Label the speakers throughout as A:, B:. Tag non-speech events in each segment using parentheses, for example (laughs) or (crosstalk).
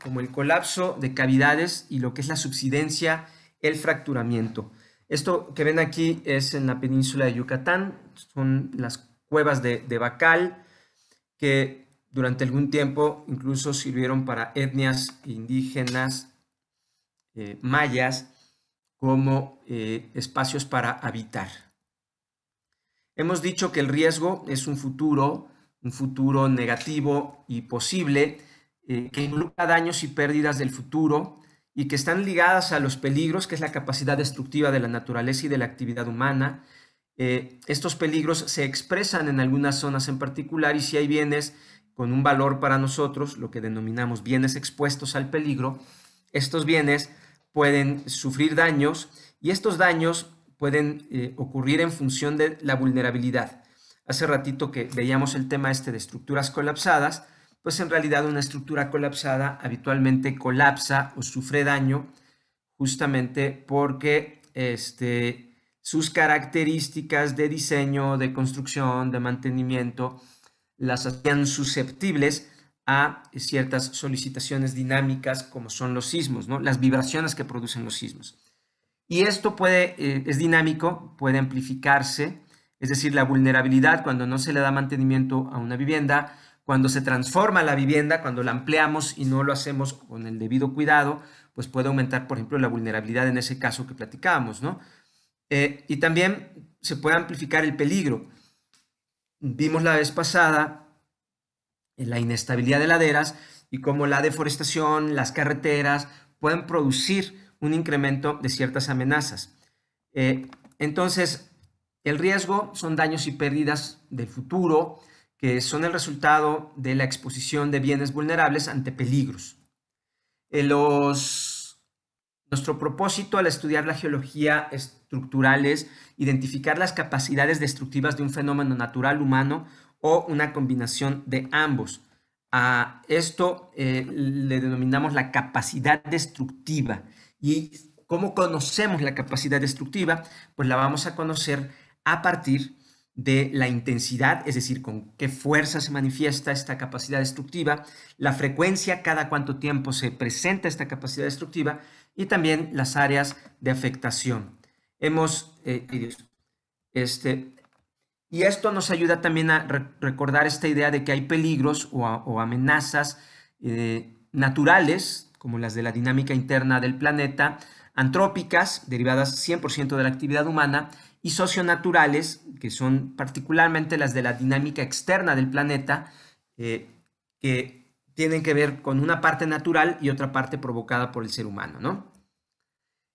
A: como el colapso de cavidades y lo que es la subsidencia, el fracturamiento. Esto que ven aquí es en la península de Yucatán, son las cuevas de, de Bacal, que durante algún tiempo incluso sirvieron para etnias indígenas eh, mayas como eh, espacios para habitar. Hemos dicho que el riesgo es un futuro, un futuro negativo y posible, eh, que involucra daños y pérdidas del futuro y que están ligadas a los peligros, que es la capacidad destructiva de la naturaleza y de la actividad humana. Eh, estos peligros se expresan en algunas zonas en particular y si hay bienes con un valor para nosotros, lo que denominamos bienes expuestos al peligro, estos bienes pueden sufrir daños y estos daños pueden eh, ocurrir en función de la vulnerabilidad. Hace ratito que veíamos el tema este de estructuras colapsadas, pues en realidad una estructura colapsada habitualmente colapsa o sufre daño justamente porque este, sus características de diseño, de construcción, de mantenimiento, las hacían susceptibles a ciertas solicitaciones dinámicas como son los sismos, ¿no? las vibraciones que producen los sismos. Y esto puede, eh, es dinámico, puede amplificarse, es decir, la vulnerabilidad cuando no se le da mantenimiento a una vivienda, cuando se transforma la vivienda, cuando la ampliamos y no lo hacemos con el debido cuidado, pues puede aumentar, por ejemplo, la vulnerabilidad en ese caso que platicábamos, ¿no? Eh, y también se puede amplificar el peligro. Vimos la vez pasada eh, la inestabilidad de laderas y cómo la deforestación, las carreteras pueden producir un incremento de ciertas amenazas. Eh, entonces, el riesgo son daños y pérdidas del futuro, que son el resultado de la exposición de bienes vulnerables ante peligros. Eh, nuestro propósito al estudiar la geología estructural es identificar las capacidades destructivas de un fenómeno natural humano o una combinación de ambos. A esto eh, le denominamos la capacidad destructiva. ¿Y cómo conocemos la capacidad destructiva? Pues la vamos a conocer a partir de la intensidad, es decir, con qué fuerza se manifiesta esta capacidad destructiva, la frecuencia, cada cuánto tiempo se presenta esta capacidad destructiva y también las áreas de afectación. Hemos, eh, este, y esto nos ayuda también a recordar esta idea de que hay peligros o, amenazas eh, naturales, como las de la dinámica interna del planeta, antrópicas, derivadas 100% de la actividad humana, y socionaturales, que son particularmente las de la dinámica externa del planeta, eh, que tienen que ver con una parte natural y otra parte provocada por el ser humano. ¿no?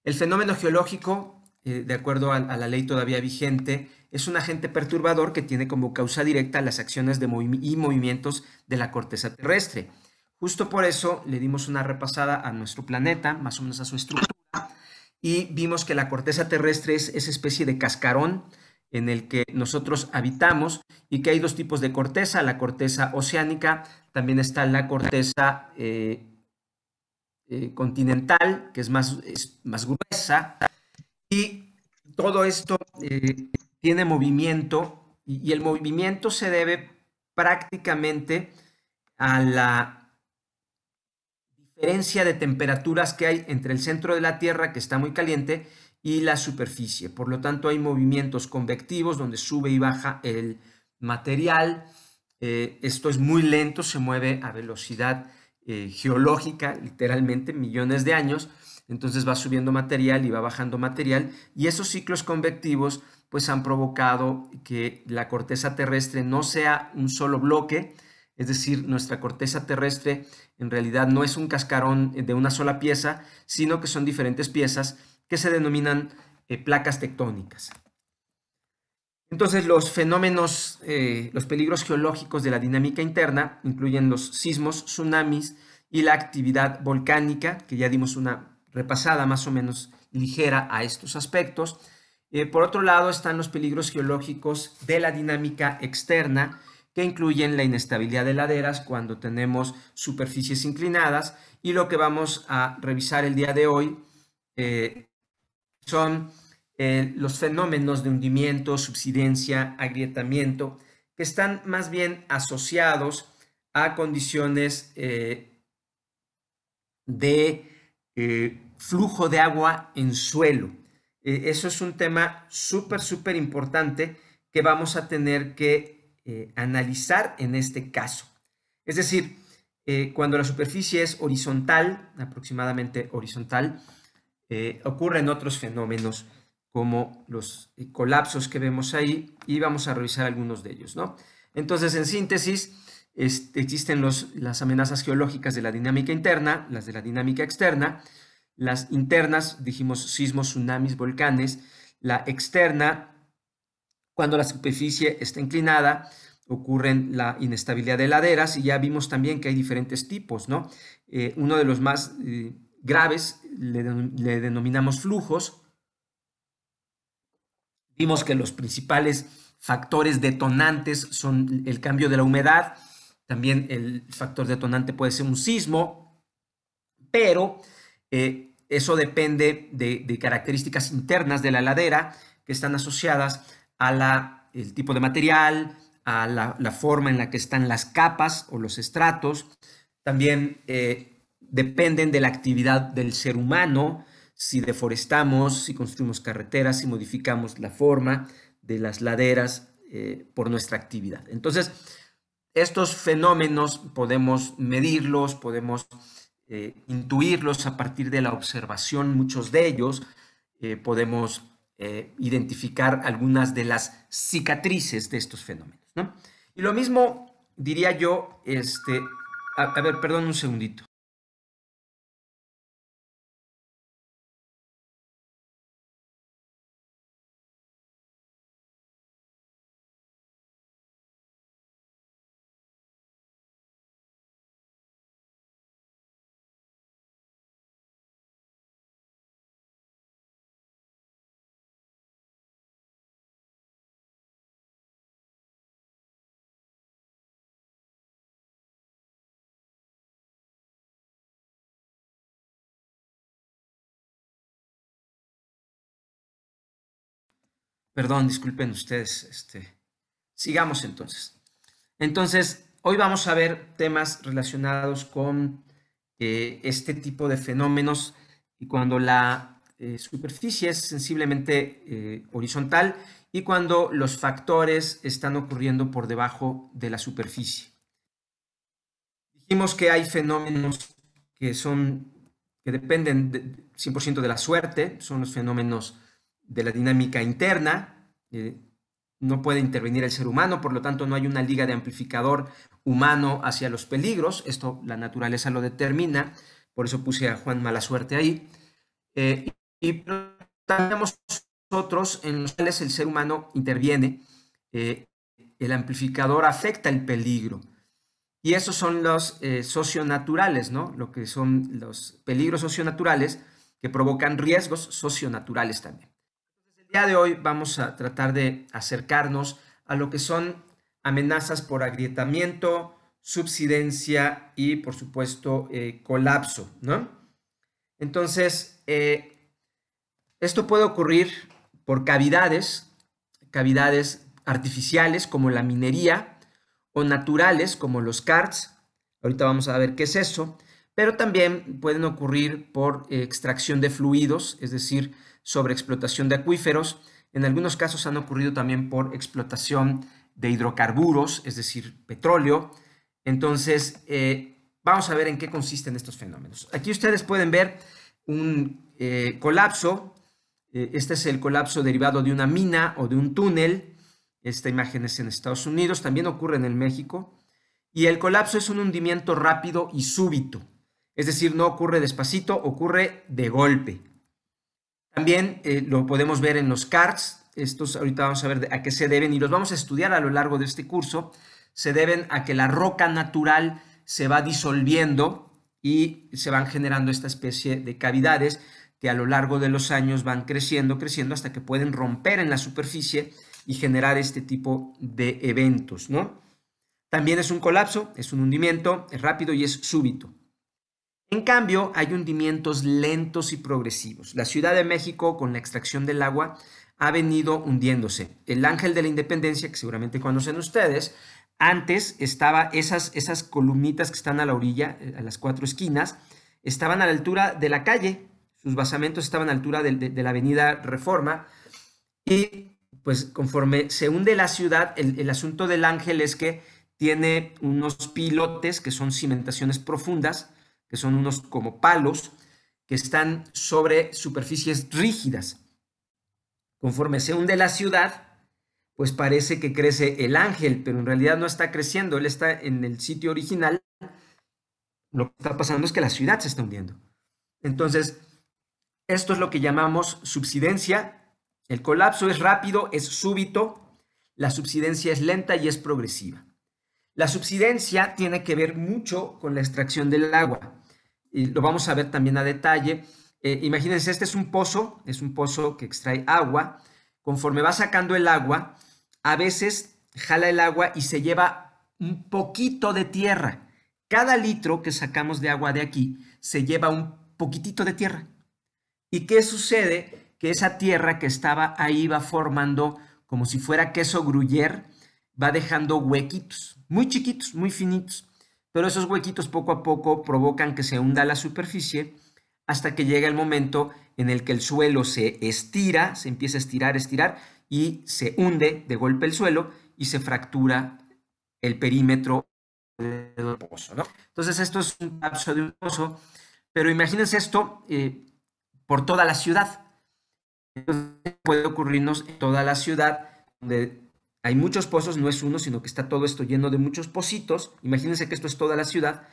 A: El fenómeno geológico, eh, de acuerdo a, la ley todavía vigente, es un agente perturbador que tiene como causa directa las acciones de y movimientos de la corteza terrestre. Justo por eso le dimos una repasada a nuestro planeta, más o menos a su estructura y vimos que la corteza terrestre es esa especie de cascarón en el que nosotros habitamos y que hay dos tipos de corteza, la corteza oceánica, también está la corteza eh, eh, continental, que es más, más, gruesa, y todo esto eh, tiene movimiento y el movimiento se debe prácticamente a la diferencia de temperaturas que hay entre el centro de la Tierra, que está muy caliente, y la superficie. Por lo tanto, hay movimientos convectivos donde sube y baja el material. Eh, esto es muy lento, se mueve a velocidad eh, geológica, literalmente millones de años. Entonces va subiendo material y va bajando material. Y esos ciclos convectivos pues han provocado que la corteza terrestre no sea un solo bloque, es decir, nuestra corteza terrestre en realidad no es un cascarón eh, de una sola pieza, sino que son diferentes piezas que se denominan eh, placas tectónicas. Entonces, los fenómenos, eh, los peligros geológicos de la dinámica interna incluyen los sismos, tsunamis y la actividad volcánica, que ya dimos una repasada más o menos ligera a estos aspectos. por otro lado, están los peligros geológicos de la dinámica externa, que incluyen la inestabilidad de laderas cuando tenemos superficies inclinadas y lo que vamos a revisar el día de hoy eh, son eh, los fenómenos de hundimiento, subsidencia, agrietamiento, que están más bien asociados a condiciones eh, de flujo de agua en suelo. eso es un tema súper, súper importante que vamos a tener que eh, analizar en este caso. Es decir, eh, cuando la superficie es horizontal, aproximadamente horizontal, eh, ocurren otros fenómenos como los colapsos que vemos ahí y vamos a revisar algunos de ellos. ¿no? Entonces, en síntesis, este, existen los, las amenazas geológicas de la dinámica interna, las de la dinámica externa, las internas, dijimos sismos, tsunamis, volcanes, la externa, cuando la superficie está inclinada, ocurren la inestabilidad de laderas y ya vimos también que hay diferentes tipos, ¿no? Eh, uno de los más eh, graves le, denominamos flujos. Vimos que los principales factores detonantes son el cambio de la humedad, también el factor detonante puede ser un sismo, pero eh, eso depende de, de características internas de la ladera que están asociadas a la, el tipo de material, a la, la, forma en la que están las capas o los estratos. También eh, dependen de la actividad del ser humano, si deforestamos, si construimos carreteras, si modificamos la forma de las laderas eh, por nuestra actividad. Entonces, estos fenómenos podemos medirlos, podemos eh, intuirlos a partir de la observación, muchos de ellos. podemos eh, identificar algunas de las cicatrices de estos fenómenos. Y lo mismo diría yo, este, a ver, perdón un segundito. Perdón, disculpen ustedes. Este, sigamos entonces. Entonces, hoy vamos a ver temas relacionados con eh, este tipo de fenómenos y cuando la eh, superficie es sensiblemente eh, horizontal y cuando los factores están ocurriendo por debajo de la superficie. Dijimos que hay fenómenos que son que dependen 100% de la suerte, son los fenómenos de la dinámica interna. Eh, no puede intervenir el ser humano, por lo tanto no hay una liga de amplificador humano hacia los peligros. Esto la naturaleza lo determina, por eso puse a Juan mala suerte ahí. Eh, y tenemos otros en los cuales el ser humano interviene. Eh, el amplificador afecta el peligro. Y esos son los socionaturales, ¿no? Lo que son los peligros socionaturales que provocan riesgos socionaturales también día de hoy vamos a tratar de acercarnos a lo que son amenazas por agrietamiento, subsidencia y, por supuesto, eh, colapso, Entonces, eh, esto puede ocurrir por cavidades, cavidades artificiales como la minería o naturales como los CARTs. Ahorita vamos a ver qué es eso. Pero también pueden ocurrir por eh, extracción de fluidos, es decir, sobre explotación de acuíferos. En algunos casos han ocurrido también por explotación de hidrocarburos, es decir, petróleo. Entonces, eh, vamos a ver en qué consisten estos fenómenos. Aquí ustedes pueden ver un eh, colapso. Eh, este es el colapso derivado de una mina o de un túnel. Esta imagen es en Estados Unidos, también ocurre en el México. Y el colapso es un hundimiento rápido y súbito. Es decir, no ocurre despacito, ocurre de golpe. También eh, lo podemos ver en los carts estos ahorita vamos a ver a qué se deben y los vamos a estudiar a lo largo de este curso, se deben a que la roca natural se va disolviendo y se van generando esta especie de cavidades que a lo largo de los años van creciendo, creciendo hasta que pueden romper en la superficie y generar este tipo de eventos, ¿no? También es un colapso, es un hundimiento, es rápido y es súbito. En cambio, hay hundimientos lentos y progresivos. La Ciudad de México, con la extracción del agua, ha venido hundiéndose. El Ángel de la Independencia, que seguramente conocen ustedes, antes estaba esas, esas columnitas que están a la orilla, eh, a las cuatro esquinas, estaban a la altura de la calle, sus basamentos estaban a la altura de, la avenida Reforma, y pues conforme se hunde la ciudad, el asunto del Ángel es que tiene unos pilotes que son cimentaciones profundas, que son unos como palos que están sobre superficies rígidas. Conforme se hunde la ciudad, pues parece que crece el ángel, pero en realidad no está creciendo, él está en el sitio original. Lo que está pasando es que la ciudad se está hundiendo. Entonces, esto es lo que llamamos subsidencia. El colapso es rápido, es súbito, la subsidencia es lenta y es progresiva. La subsidencia tiene que ver mucho con la extracción del agua y lo vamos a ver también a detalle. Eh, imagínense, este es un pozo, es un pozo que extrae agua. Conforme va sacando el agua, a veces jala el agua y se lleva un poquito de tierra. Cada litro que sacamos de agua de aquí se lleva un poquitito de tierra. ¿Y qué sucede? Que esa tierra que estaba ahí va formando como si fuera queso gruyer, va dejando huequitos, muy chiquitos, muy finitos pero esos huequitos poco a poco provocan que se hunda la superficie hasta que llega el momento en el que el suelo se estira, se empieza a estirar, estirar y se hunde de golpe el suelo y se fractura el perímetro del pozo. ¿no? Entonces esto es un lapso de un pozo, pero imagínense esto eh, por toda la ciudad. Entonces, puede ocurrirnos en toda la ciudad donde hay muchos pozos, no es uno, sino que está todo esto lleno de muchos pozitos. Imagínense que esto es toda la ciudad.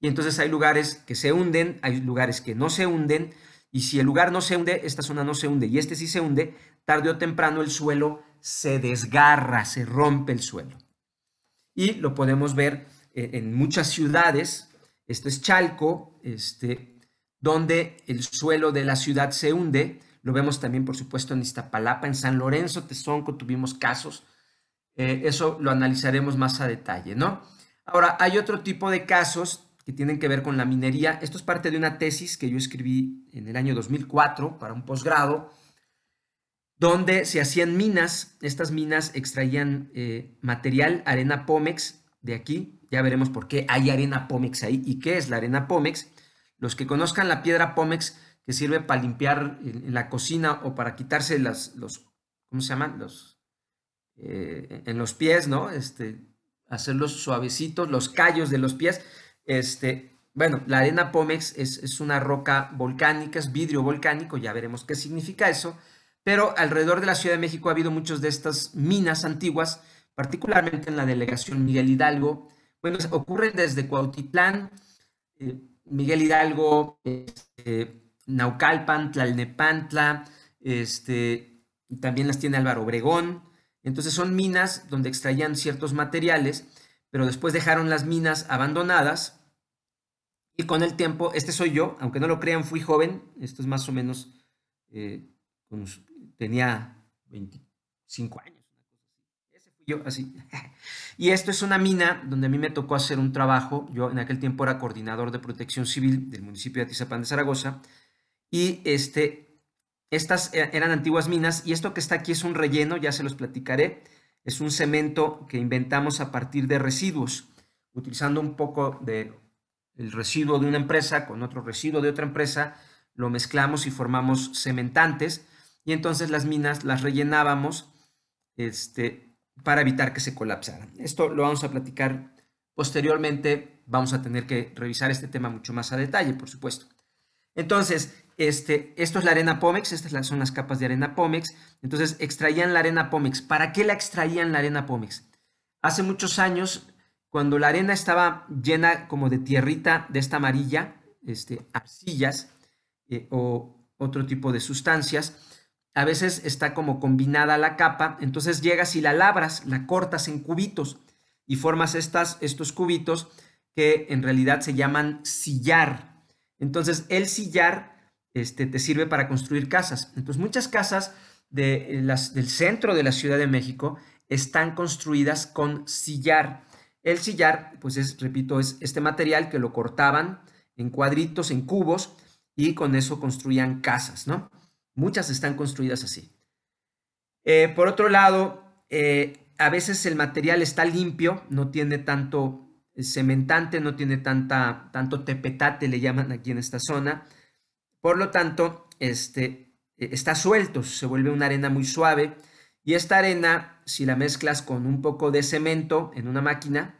A: Y entonces hay lugares que se hunden, hay lugares que no se hunden. Y si el lugar no se hunde, esta zona no se hunde y este sí se hunde, tarde o temprano el suelo se desgarra, se rompe el suelo. Y lo podemos ver eh, en muchas ciudades. Esto es Chalco, este, donde el suelo de la ciudad se hunde. Lo vemos también, por supuesto, en Iztapalapa, en San Lorenzo, Tezonco, tuvimos casos eh, eso lo analizaremos más a detalle, ¿no? Ahora, hay otro tipo de casos que tienen que ver con la minería. Esto es parte de una tesis que yo escribí en el año 2004 para un posgrado, donde se hacían minas. Estas minas extraían eh, material, arena Pómex, de aquí. Ya veremos por qué hay arena Pómex ahí y qué es la arena Pómex. Los que conozcan la piedra Pómex, que sirve para limpiar en, la cocina o para quitarse las, los, ¿cómo se llaman? Los eh, en los pies, ¿no? Este, hacerlos suavecitos, los callos de los pies. Este, bueno, la arena Pómex es, una roca volcánica, es vidrio volcánico, ya veremos qué significa eso, pero alrededor de la Ciudad de México ha habido muchas de estas minas antiguas, particularmente en la delegación Miguel Hidalgo. Bueno, ocurren desde Cuautitlán, eh, Miguel Hidalgo, naucalpantla este, Naucalpan, Tlalnepantla, este, también las tiene Álvaro Obregón, entonces son minas donde extraían ciertos materiales, pero después dejaron las minas abandonadas y con el tiempo, este soy yo, aunque no lo crean, fui joven, esto es más o menos, eh, tenía 25 años, ese fui yo así. (laughs) y esto es una mina donde a mí me tocó hacer un trabajo, yo en aquel tiempo era coordinador de protección civil del municipio de Atizapán de Zaragoza, y este, estas eh, eran antiguas minas y esto que está aquí es un relleno, ya se los platicaré. Es un cemento que inventamos a partir de residuos, utilizando un poco de el residuo de una empresa con otro residuo de otra empresa, lo mezclamos y formamos cementantes y entonces las minas las rellenábamos este, para evitar que se colapsaran. Esto lo vamos a platicar posteriormente, vamos a tener que revisar este tema mucho más a detalle, por supuesto. Entonces, este, esto es la arena Pómex, estas son las capas de arena Pómex. Entonces, extraían la arena Pómex. ¿Para qué la extraían la arena Pómex? Hace muchos años, cuando la arena estaba llena como de tierrita, de esta amarilla, este, arcillas eh, o otro tipo de sustancias, a veces está como combinada la capa, entonces llegas y la labras, la cortas en cubitos y formas estas, estos cubitos que en realidad se llaman sillar. Entonces, el sillar este, te sirve para construir casas. Entonces, muchas casas de las, del centro de la Ciudad de México están construidas con sillar. El sillar, pues es, repito, es este material que lo cortaban en cuadritos, en cubos, y con eso construían casas, ¿no? Muchas están construidas así. Eh, por otro lado, eh, a veces el material está limpio, no tiene tanto eh, cementante, no tiene tanta, tanto tepetate, le llaman aquí en esta zona. Por lo tanto, este, e, está suelto, se vuelve una arena muy suave y esta arena, si la mezclas con un poco de cemento en una máquina,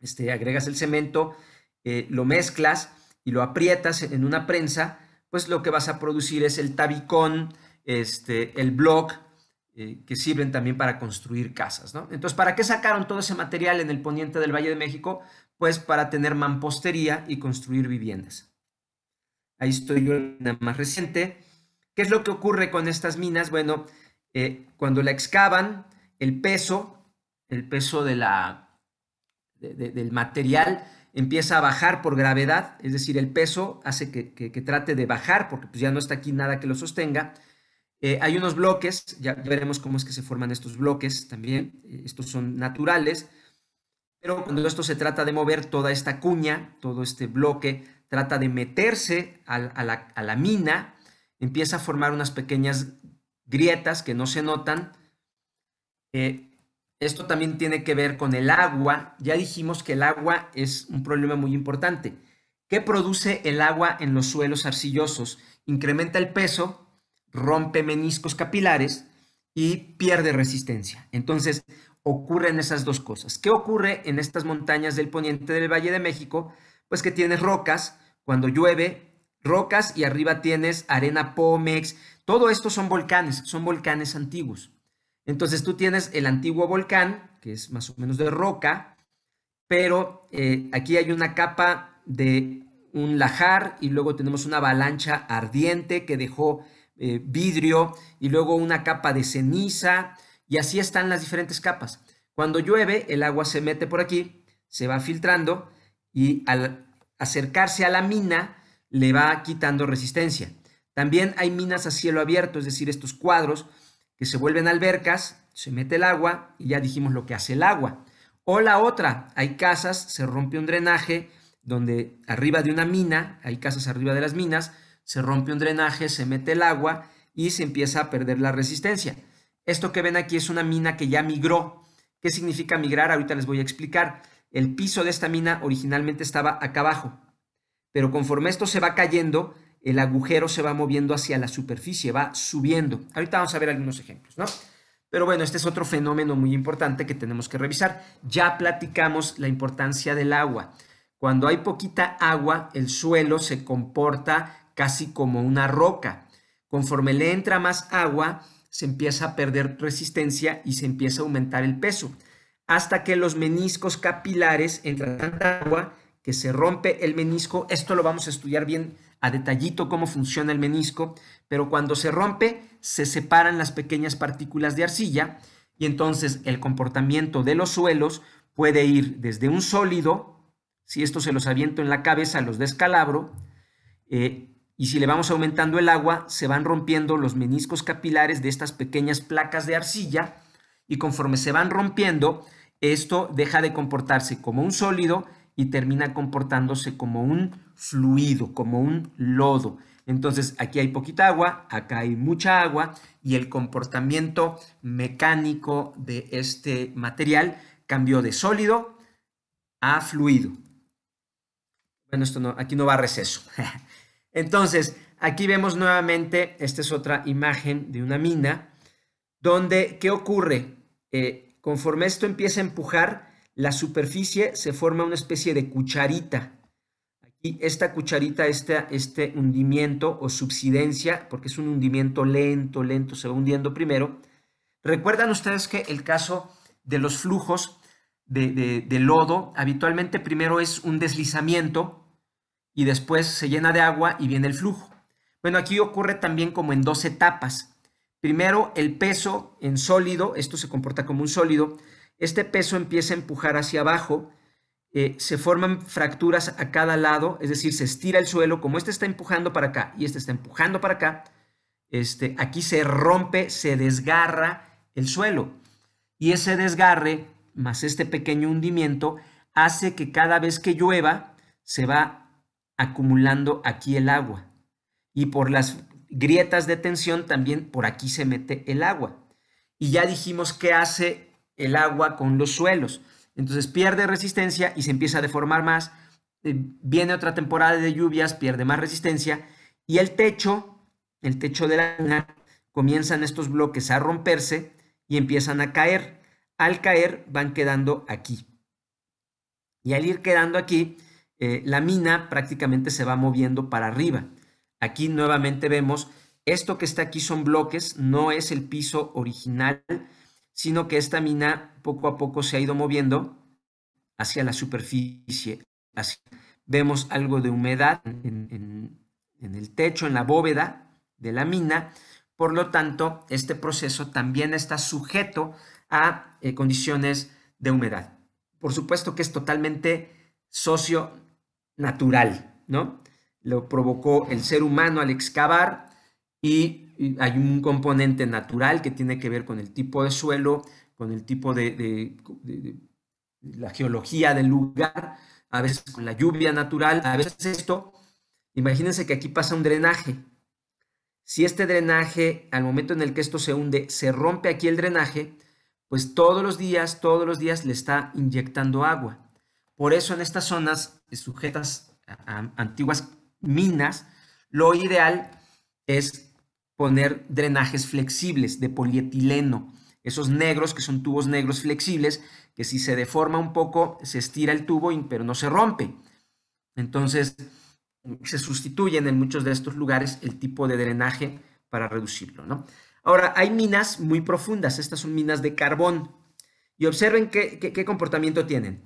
A: este, agregas el cemento, eh, lo mezclas y lo aprietas en una prensa, pues lo que vas a producir es el tabicón, este, el block, eh, que sirven también para construir casas. Entonces, ¿para qué sacaron todo ese material en el poniente del Valle de México? Pues para tener mampostería y construir viviendas. Ahí estoy yo en la más reciente. ¿Qué es lo que ocurre con estas minas? Bueno, eh, cuando la excavan, el peso, el peso del material empieza a bajar por gravedad, es decir, el peso hace que, trate de bajar porque pues, ya no está aquí nada que lo sostenga. Eh, hay unos bloques, ya veremos cómo es que se forman estos bloques también, eh, estos son naturales, pero cuando esto se trata de mover toda esta cuña, todo este bloque, trata de meterse a, la, mina, empieza a formar unas pequeñas grietas que no se notan. Eh, esto también tiene que ver con el agua. Ya dijimos que el agua es un problema muy importante. ¿Qué produce el agua en los suelos arcillosos? Incrementa el peso, rompe meniscos capilares y pierde resistencia. Entonces, ocurren esas dos cosas. ¿Qué ocurre en estas montañas del poniente del Valle de México? pues que tienes rocas, cuando llueve, rocas y arriba tienes arena Pómex, todo esto son volcanes, son volcanes antiguos. Entonces tú tienes el antiguo volcán, que es más o menos de roca, pero eh, aquí hay una capa de un lajar y luego tenemos una avalancha ardiente que dejó eh, vidrio y luego una capa de ceniza y así están las diferentes capas. Cuando llueve, el agua se mete por aquí, se va filtrando y al acercarse a la mina le va quitando resistencia. También hay minas a cielo abierto, es decir, estos cuadros que se vuelven albercas, se mete el agua y ya dijimos lo que hace el agua. O la otra, hay casas, se rompe un drenaje donde arriba de una mina, hay casas arriba de las minas, se rompe un drenaje, se mete el agua y se empieza a perder la resistencia. Esto que ven aquí es una mina que ya migró. ¿Qué significa migrar? Ahorita les voy a explicar. El piso de esta mina originalmente estaba acá abajo, pero conforme esto se va cayendo, el agujero se va moviendo hacia la superficie, va subiendo. Ahorita vamos a ver algunos ejemplos, ¿no? Pero bueno, este es otro fenómeno muy importante que tenemos que revisar. Ya platicamos la importancia del agua. Cuando hay poquita agua, el suelo se comporta casi como una roca. Conforme le entra más agua, se empieza a perder resistencia y se empieza a aumentar el peso hasta que los meniscos capilares entran tanta agua que se rompe el menisco. Esto lo vamos a estudiar bien a detallito cómo funciona el menisco, pero cuando se rompe se separan las pequeñas partículas de arcilla y entonces el comportamiento de los suelos puede ir desde un sólido, si esto se los aviento en la cabeza, los descalabro, eh, y si le vamos aumentando el agua, se van rompiendo los meniscos capilares de estas pequeñas placas de arcilla, y conforme se van rompiendo, esto deja de comportarse como un sólido y termina comportándose como un fluido, como un lodo. Entonces aquí hay poquita agua, acá hay mucha agua y el comportamiento mecánico de este material cambió de sólido a fluido. Bueno, esto no, aquí no va a receso. (laughs) Entonces, aquí vemos nuevamente, esta es otra imagen de una mina, donde, ¿qué ocurre? Eh, Conforme esto empieza a empujar, la superficie se forma una especie de cucharita. Aquí esta cucharita, este, este hundimiento o subsidencia, porque es un hundimiento lento, lento, se va hundiendo primero. Recuerdan ustedes que el caso de los flujos de, de, lodo, habitualmente primero es un deslizamiento y después se llena de agua y viene el flujo. Bueno, aquí ocurre también como en dos etapas. Primero, el peso en sólido, esto se comporta como un sólido, este peso empieza a empujar hacia abajo, eh, se forman fracturas a cada lado, es decir, se estira el suelo, como este está empujando para acá y este está empujando para acá, este, aquí se rompe, se desgarra el suelo. Y ese desgarre, más este pequeño hundimiento, hace que cada vez que llueva se va acumulando aquí el agua. Y por las grietas de tensión, también por aquí se mete el agua. Y ya dijimos qué hace el agua con los suelos. Entonces pierde resistencia y se empieza a deformar más. Eh, viene otra temporada de lluvias, pierde más resistencia. Y el techo, el techo de la luna, comienzan estos bloques a romperse y empiezan a caer. Al caer van quedando aquí. Y al ir quedando aquí, eh, la mina prácticamente se va moviendo para arriba. Aquí nuevamente vemos, esto que está aquí son bloques, no es el piso original, sino que esta mina poco a poco se ha ido moviendo hacia la superficie. vemos algo de humedad en, el techo, en la bóveda de la mina, por lo tanto, este proceso también está sujeto a eh, condiciones de humedad. Por supuesto que es totalmente socio natural, ¿no? lo provocó el ser humano al excavar y hay un componente natural que tiene que ver con el tipo de suelo, con el tipo de, la geología del lugar, a veces con la lluvia natural, a veces esto. Imagínense que aquí pasa un drenaje. Si este drenaje, al momento en el que esto se hunde, se rompe aquí el drenaje, pues todos los días, todos los días le está inyectando agua. Por eso en estas zonas eh, sujetas a antiguas minas, lo ideal es poner drenajes flexibles de polietileno. Esos negros, que son tubos negros flexibles, que si se deforma un poco, se estira el tubo, pero no se rompe. Entonces, se sustituyen en muchos de estos lugares el tipo de drenaje para reducirlo. ¿no? Ahora, hay minas muy profundas, estas son minas de carbón, y observen qué comportamiento tienen.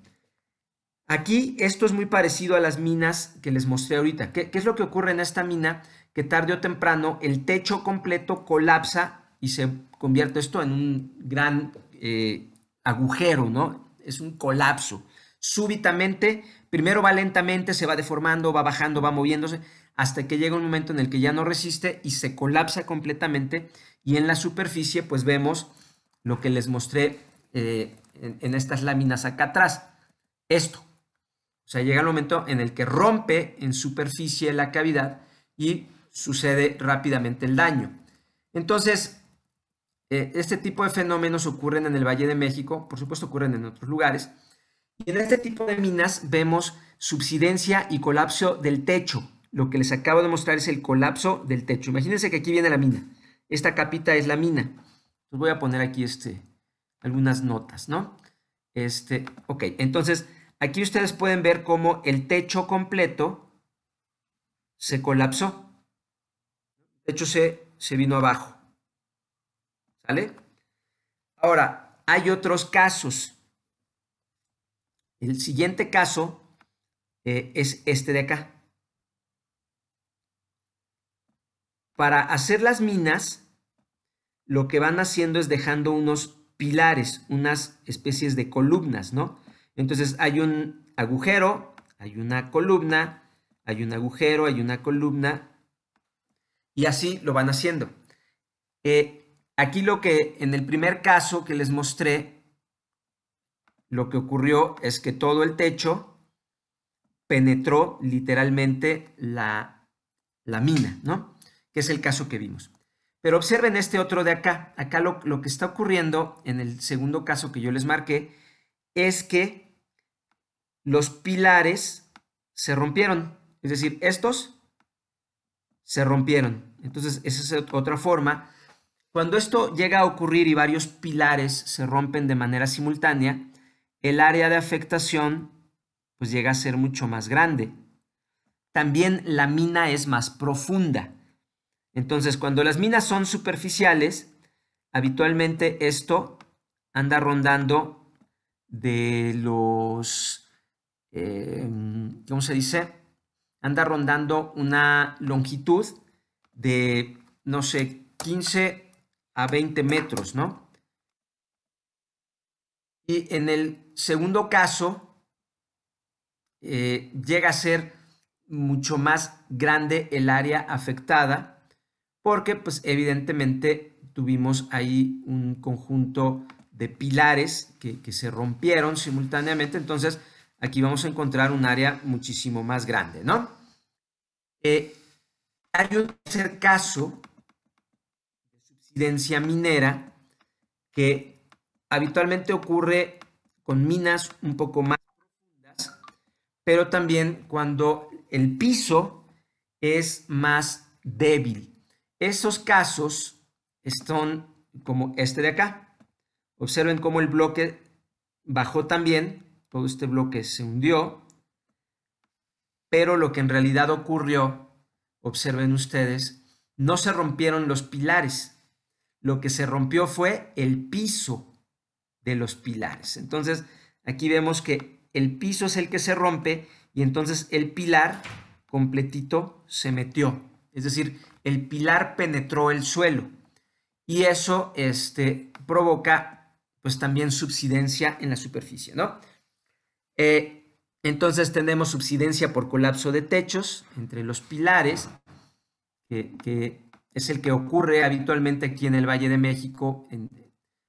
A: Aquí esto es muy parecido a las minas que les mostré ahorita. ¿Qué, es lo que ocurre en esta mina? Que tarde o temprano el techo completo colapsa y se convierte esto en un gran eh, agujero, ¿no? Es un colapso. Súbitamente, primero va lentamente, se va deformando, va bajando, va moviéndose, hasta que llega un momento en el que ya no resiste y se colapsa completamente. Y en la superficie, pues vemos lo que les mostré eh, en estas láminas acá atrás. Esto, o sea, llega el momento en el que rompe en superficie la cavidad y sucede rápidamente el daño. Entonces, eh, este tipo de fenómenos ocurren en el Valle de México, por supuesto ocurren en otros lugares. Y en este tipo de minas vemos subsidencia y colapso del techo. Lo que les acabo de mostrar es el colapso del techo. Imagínense que aquí viene la mina. Esta capita es la mina. Les voy a poner aquí este, algunas notas, ¿no? Este, ok, entonces Aquí ustedes pueden ver cómo el techo completo se colapsó. El techo se, se vino abajo. ¿Sale? Ahora, hay otros casos. El siguiente caso eh, es este de acá. Para hacer las minas, lo que van haciendo es dejando unos pilares, unas especies de columnas, ¿no? Entonces hay un agujero, hay una columna, hay un agujero, hay una columna, y así lo van haciendo. Eh, aquí lo que en el primer caso que les mostré, lo que ocurrió es que todo el techo penetró literalmente la, mina, ¿no? Que es el caso que vimos. Pero observen este otro de acá. Acá lo, lo que está ocurriendo en el segundo caso que yo les marqué es que los pilares se rompieron. Es decir, estos se rompieron. Entonces, esa es otra forma. Cuando esto llega a ocurrir y varios pilares se rompen de manera simultánea, el área de afectación pues llega a ser mucho más grande. También la mina es más profunda. Entonces, cuando las minas son superficiales, habitualmente esto anda rondando de los eh, ¿cómo se dice? Anda rondando una longitud de, no sé, 15 a 20 metros, ¿no? Y en el segundo caso, eh, llega a ser mucho más grande el área afectada, porque pues evidentemente tuvimos ahí un conjunto de pilares que se rompieron simultáneamente, entonces aquí vamos a encontrar un área muchísimo más grande, ¿no? Eh, hay un tercer caso de subsidencia minera que habitualmente ocurre con minas un poco más profundas, pero también cuando el piso es más débil. Esos casos están como este de acá. Observen cómo el bloque bajó también todo este bloque se hundió, pero lo que en realidad ocurrió, observen ustedes, no se rompieron los pilares, lo que se rompió fue el piso de los pilares. Entonces, aquí vemos que el piso es el que se rompe y entonces el pilar completito se metió. Es decir, el pilar penetró el suelo y eso este, provoca pues también subsidencia en la superficie, ¿no? Eh, entonces tenemos subsidencia por colapso de techos entre los pilares, que, es el que ocurre habitualmente aquí en el Valle de México, en,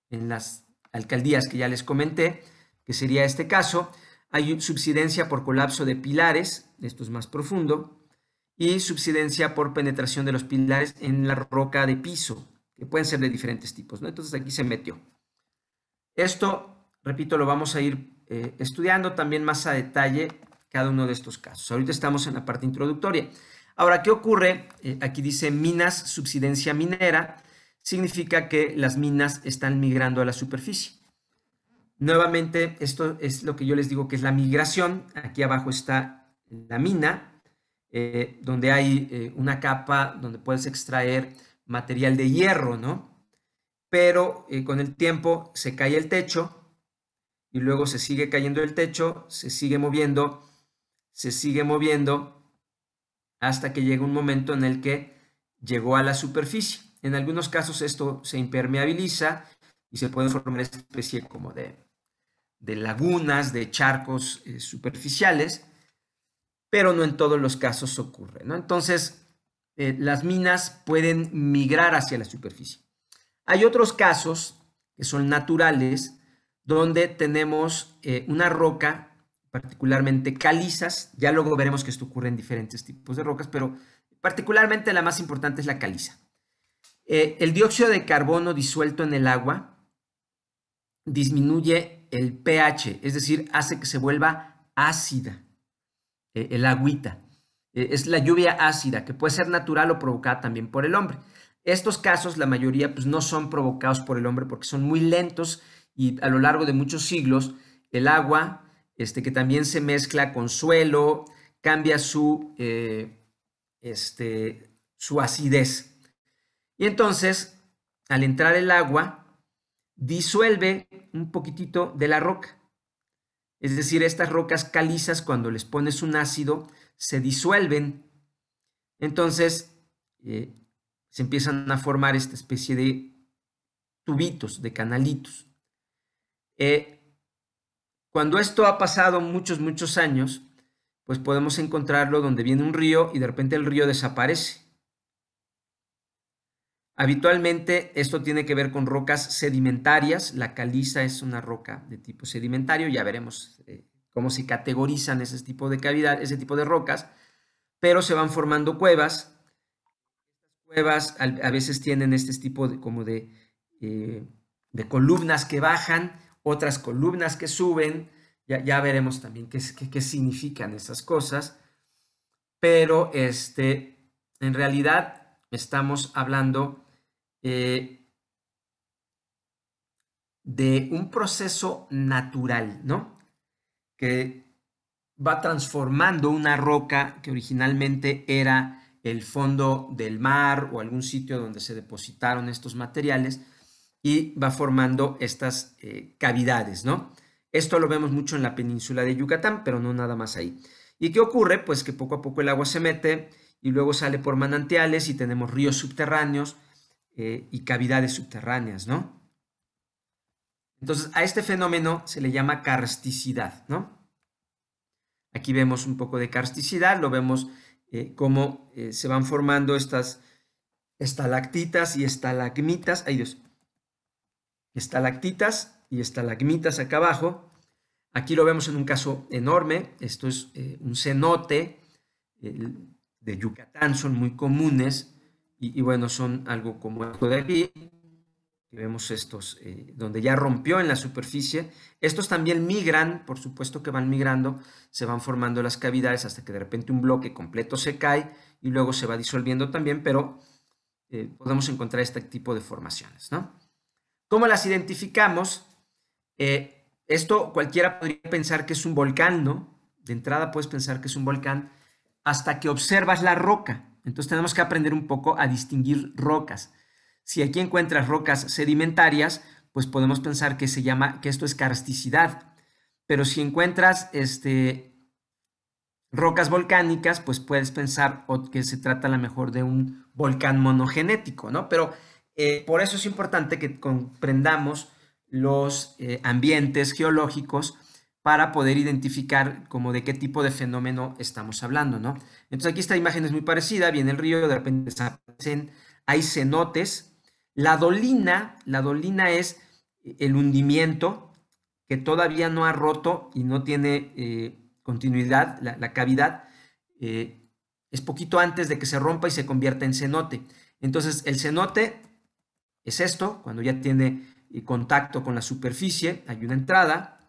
A: las alcaldías que ya les comenté, que sería este caso. Hay subsidencia por colapso de pilares, esto es más profundo, y subsidencia por penetración de los pilares en la roca de piso, que pueden ser de diferentes tipos. Entonces aquí se metió. Esto, repito, lo vamos a ir eh, estudiando también más a detalle cada uno de estos casos. Ahorita estamos en la parte introductoria. Ahora, ¿qué ocurre? Eh, aquí dice minas, subsidencia minera, significa que las minas están migrando a la superficie. Nuevamente, esto es lo que yo les digo que es la migración. Aquí abajo está la mina, eh, donde hay una capa donde puedes extraer material de hierro, ¿no? Pero con el tiempo se cae el techo y luego se sigue cayendo el techo, se sigue moviendo, se sigue moviendo hasta que llega un momento en el que llegó a la superficie. En algunos casos esto se impermeabiliza y se pueden formar esta especie como de, lagunas, de charcos eh, superficiales, pero no en todos los casos ocurre. Entonces, eh, las minas pueden migrar hacia la superficie. Hay otros casos que son naturales, donde tenemos eh, una roca, particularmente calizas, ya luego veremos que esto ocurre en diferentes tipos de rocas, pero particularmente la más importante es la caliza. Eh, el dióxido de carbono disuelto en el agua disminuye el pH, es decir, hace que se vuelva ácida eh, el agüita. es la lluvia ácida, que puede ser natural o provocada también por el hombre. Estos casos, la mayoría, pues, no son provocados por el hombre porque son muy lentos y a lo largo de muchos siglos el agua, este, que también se mezcla con suelo, cambia su, eh, este, su acidez. Y entonces, al entrar el agua, disuelve un poquitito de la roca. Es decir, estas rocas calizas, cuando les pones un ácido, se disuelven. Entonces, eh, se empiezan a formar esta especie de tubitos, de canalitos. Eh, cuando esto ha pasado muchos, muchos años, pues podemos encontrarlo donde viene un río y de repente el río desaparece. Habitualmente esto tiene que ver con rocas sedimentarias, la caliza es una roca de tipo sedimentario, ya veremos eh, cómo se categorizan ese tipo de cavidad, ese tipo de rocas, pero se van formando cuevas. Cuevas a veces tienen este tipo como de, eh, de columnas que bajan otras columnas que suben, ya, veremos también qué, significan esas cosas, pero este, en realidad estamos hablando eh, de un proceso natural, ¿no? Que va transformando una roca que originalmente era el fondo del mar o algún sitio donde se depositaron estos materiales, y va formando estas eh, cavidades, ¿no? Esto lo vemos mucho en la península de Yucatán, pero no nada más ahí. ¿Y qué ocurre? Pues que poco a poco el agua se mete y luego sale por manantiales y tenemos ríos subterráneos eh, y cavidades subterráneas, ¿no? Entonces, a este fenómeno se le llama karsticidad, ¿no? Aquí vemos un poco de karsticidad, lo vemos eh, cómo se van formando estas estalactitas y estalagmitas, ay Dios, estalactitas y estalagmitas acá abajo. Aquí lo vemos en un caso enorme, esto es eh, un cenote, de Yucatán son muy comunes y, bueno, son algo como esto de aquí, vemos estos, eh, donde ya rompió en la superficie. Estos también migran, por supuesto que van migrando, se van formando las cavidades hasta que de repente un bloque completo se cae y luego se va disolviendo también, pero eh, podemos encontrar este tipo de formaciones, ¿no? ¿Cómo las identificamos? Eh, esto cualquiera podría pensar que es un volcán, ¿no? De entrada puedes pensar que es un volcán hasta que observas la roca. Entonces tenemos que aprender un poco a distinguir rocas. Si aquí encuentras rocas sedimentarias, pues podemos pensar que se llama que esto es carsticidad. Pero si encuentras este, rocas volcánicas, pues puedes pensar que se trata a lo mejor de un volcán monogenético, ¿no? Pero eh, por eso es importante que comprendamos los eh, ambientes geológicos para poder identificar como de qué tipo de fenómeno estamos hablando, ¿no? Entonces aquí esta imagen es muy parecida, viene el río, de repente desaparecen, hay cenotes. La dolina, la dolina es eh, el hundimiento que todavía no ha roto y no tiene continuidad, la, cavidad, es poquito antes de que se rompa y se convierta en cenote. Entonces el cenote es esto, cuando ya tiene eh, contacto con la superficie, hay una entrada,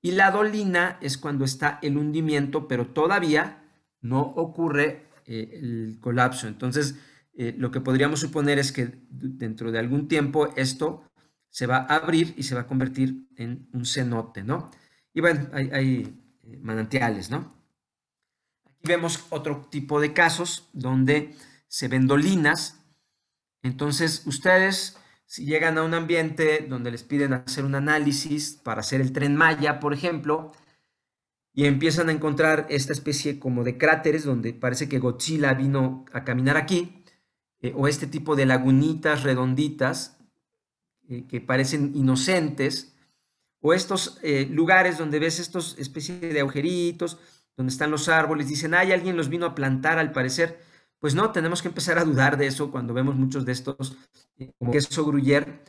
A: y la dolina es cuando está el hundimiento, pero todavía no ocurre eh, el colapso. Entonces, eh, lo que podríamos suponer es que dentro de algún tiempo esto se va a abrir y se va a convertir en un cenote, ¿no? Y bueno, hay, hay manantiales, ¿no? Aquí vemos otro tipo de casos donde se ven dolinas entonces, ustedes, si llegan a un ambiente donde les piden hacer un análisis para hacer el tren Maya, por ejemplo, y empiezan a encontrar esta especie como de cráteres donde parece que Godzilla vino a caminar aquí, eh, o este tipo de lagunitas redonditas eh, que parecen inocentes, o estos eh, lugares donde ves estos especies de agujeritos, donde están los árboles, dicen, hay alguien los vino a plantar al parecer, pues no, tenemos que empezar a dudar de eso cuando vemos muchos de estos, eh, queso gruyer,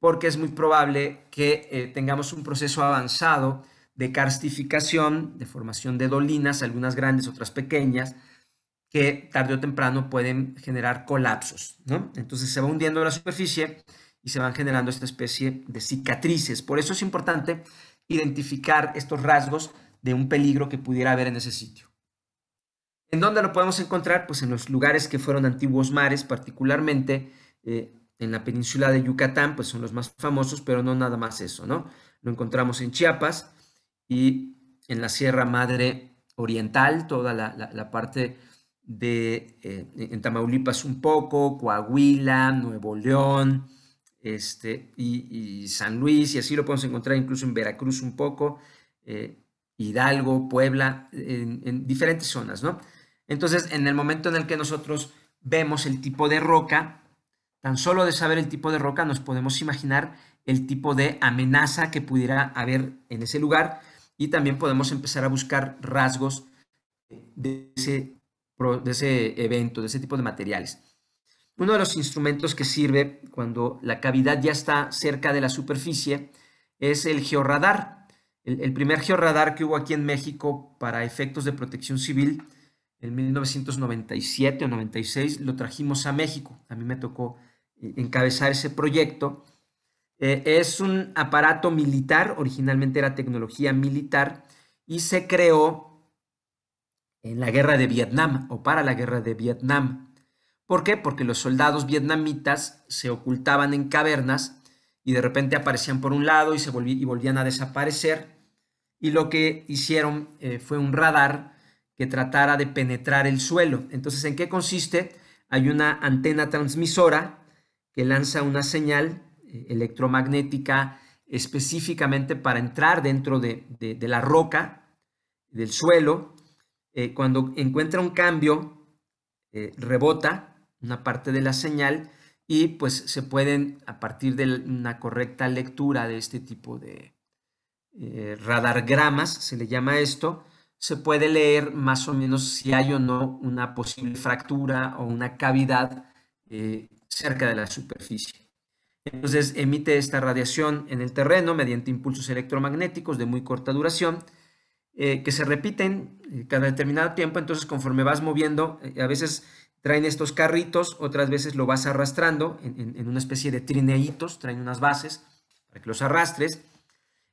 A: porque es muy probable que eh, tengamos un proceso avanzado de karstificación, de formación de dolinas, algunas grandes, otras pequeñas, que tarde o temprano pueden generar colapsos, Entonces se va hundiendo la superficie y se van generando esta especie de cicatrices. Por eso es importante identificar estos rasgos de un peligro que pudiera haber en ese sitio. ¿En dónde lo podemos encontrar? Pues en los lugares que fueron antiguos mares, particularmente eh, en la península de Yucatán, pues son los más famosos, pero no nada más eso, ¿no? Lo encontramos en Chiapas y en la Sierra Madre Oriental, toda la, parte de, eh, en Tamaulipas un poco, Coahuila, Nuevo León, este, y, San Luis, y así lo podemos encontrar incluso en Veracruz un poco, eh, Hidalgo, Puebla, en diferentes zonas, ¿no? Entonces, en el momento en el que nosotros vemos el tipo de roca, tan solo de saber el tipo de roca nos podemos imaginar el tipo de amenaza que pudiera haber en ese lugar y también podemos empezar a buscar rasgos de ese, de ese evento, de ese tipo de materiales. Uno de los instrumentos que sirve cuando la cavidad ya está cerca de la superficie es el georradar. El, primer georradar que hubo aquí en México para efectos de protección civil en 1997 o 96 lo trajimos a México. A mí me tocó eh, encabezar ese proyecto. Eh, es un aparato militar, originalmente era tecnología militar, y se creó en la guerra de Vietnam o para la guerra de Vietnam. ¿Por qué? Porque los soldados vietnamitas se ocultaban en cavernas y de repente aparecían por un lado y, se volvían, a desaparecer. Y lo que hicieron eh, fue un radar que tratara de penetrar el suelo. Entonces, ¿en qué consiste? Hay una antena transmisora que lanza una señal eh, electromagnética específicamente para entrar dentro de, la roca, del suelo. Eh, cuando encuentra un cambio, eh, rebota una parte de la señal y pues se pueden, a partir de una correcta lectura de este tipo de radargramas, se le llama esto, se puede leer más o menos si hay o no una posible fractura o una cavidad eh, cerca de la superficie. Entonces emite esta radiación en el terreno mediante impulsos electromagnéticos de muy corta duración eh, que se repiten eh, cada determinado tiempo, entonces conforme vas moviendo, a veces traen estos carritos, otras veces lo vas arrastrando en, en una especie de trineitos, traen unas bases para que los arrastres.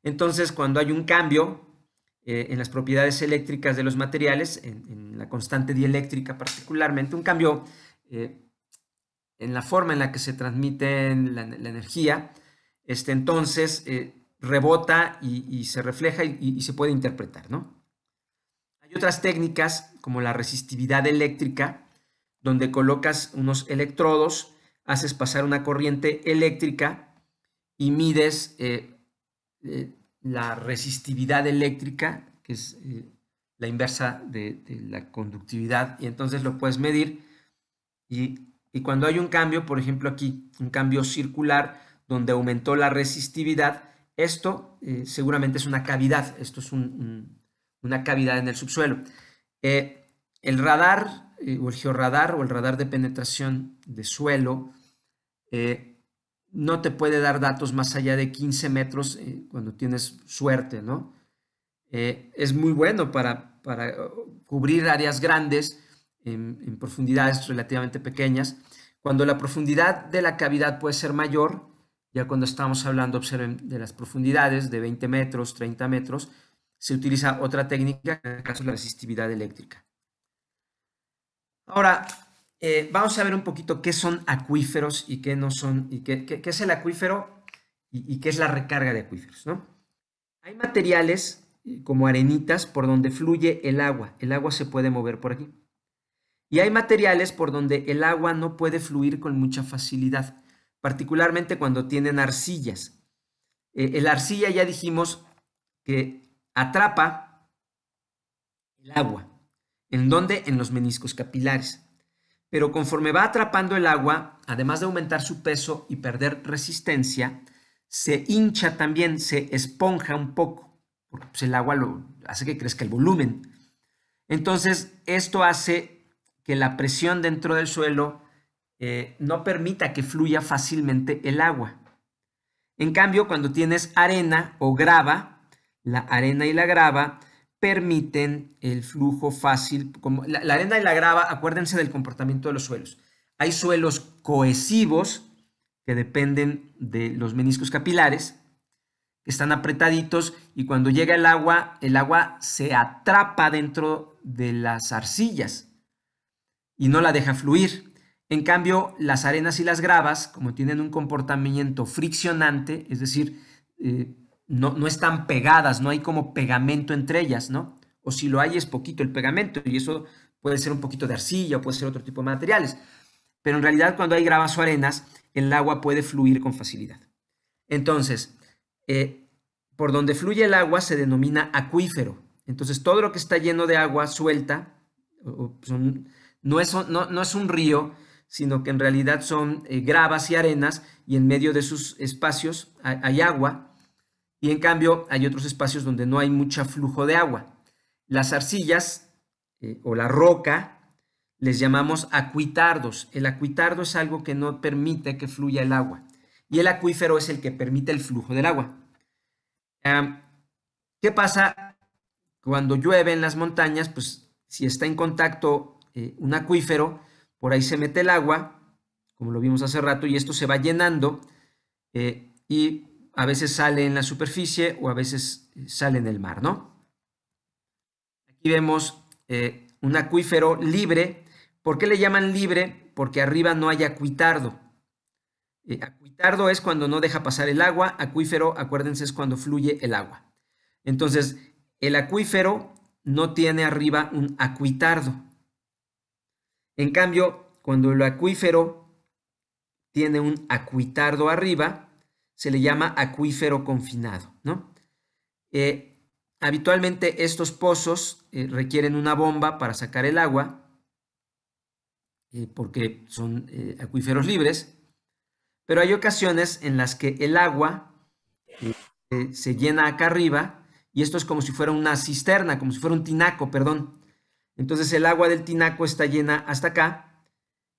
A: Entonces, cuando hay un cambio, eh, en las propiedades eléctricas de los materiales, en, la constante dieléctrica particularmente, un cambio eh, en la forma en la que se transmite la, energía, este, entonces eh, rebota y, se refleja y, se puede interpretar. ¿no? Hay otras técnicas como la resistividad eléctrica, donde colocas unos electrodos, haces pasar una corriente eléctrica y mides la resistividad eléctrica, que es eh, la inversa de, la conductividad, y entonces lo puedes medir. Y, cuando hay un cambio, por ejemplo aquí, un cambio circular donde aumentó la resistividad, esto eh, seguramente es una cavidad, esto es una cavidad en el subsuelo. Eh, el radar o el georradar o el radar de penetración de suelo, no te puede dar datos más allá de 15 metros eh, cuando tienes suerte, ¿no? Eh, es muy bueno para, eh, cubrir áreas grandes en, profundidades relativamente pequeñas. Cuando la profundidad de la cavidad puede ser mayor, ya cuando estamos hablando, observen, de las profundidades de 20 metros, 30 metros, se utiliza otra técnica, en el caso la resistividad eléctrica. Ahora, eh, vamos a ver un poquito qué son acuíferos y qué no son, y qué, es el acuífero y, qué es la recarga de acuíferos. ¿no? Hay materiales eh, como arenitas por donde fluye el agua. El agua se puede mover por aquí. Y hay materiales por donde el agua no puede fluir con mucha facilidad, particularmente cuando tienen arcillas. Eh, el arcilla ya dijimos que atrapa el agua. ¿En dónde? En los meniscos capilares pero conforme va atrapando el agua, además de aumentar su peso y perder resistencia, se hincha también, se esponja un poco, porque pues, el agua lo hace que crezca el volumen. Entonces, esto hace que la presión dentro del suelo eh, no permita que fluya fácilmente el agua. En cambio, cuando tienes arena o grava, la arena y la grava permiten el flujo fácil. Como la, arena y la grava, acuérdense del comportamiento de los suelos. Hay suelos cohesivos que dependen de los meniscos capilares, que están apretaditos y cuando llega el agua, el agua se atrapa dentro de las arcillas y no la deja fluir. En cambio, las arenas y las gravas, como tienen un comportamiento friccionante, es decir, eh, no, están pegadas, no hay como pegamento entre ellas, ¿no? O si lo hay es poquito el pegamento y eso puede ser un poquito de arcilla o puede ser otro tipo de materiales. Pero en realidad cuando hay gravas o arenas, el agua puede fluir con facilidad. Entonces, eh, por donde fluye el agua se denomina acuífero. Entonces, todo lo que está lleno de agua suelta, pues, no, es, no, es, un río, sino que en realidad son eh, gravas y arenas y en medio de sus espacios hay agua y en cambio hay otros espacios donde no hay mucho flujo de agua. Las arcillas eh, o la roca les llamamos acuitardos. El acuitardo es algo que no permite que fluya el agua y el acuífero es el que permite el flujo del agua. ¿Qué pasa cuando llueve en las montañas? Pues si está en contacto eh, un acuífero, por ahí se mete el agua, como lo vimos hace rato, y esto se va llenando eh, y a veces sale en la superficie o a veces eh, sale en el mar, ¿no? Aquí vemos eh, un acuífero libre. ¿Por qué le llaman libre? Porque arriba no hay acuitardo. Eh, acuitardo es cuando no deja pasar el agua, acuífero, acuérdense, es cuando fluye el agua. Entonces, el acuífero no tiene arriba un acuitardo. En cambio, cuando el acuífero tiene un acuitardo arriba, se le llama acuífero confinado, ¿no? Eh, habitualmente estos pozos eh, requieren una bomba para sacar el agua, eh, porque son acuíferos libres, pero hay ocasiones en las que el agua se llena acá arriba y esto es como si fuera una cisterna, como si fuera un tinaco, perdón. Entonces el agua del tinaco está llena hasta acá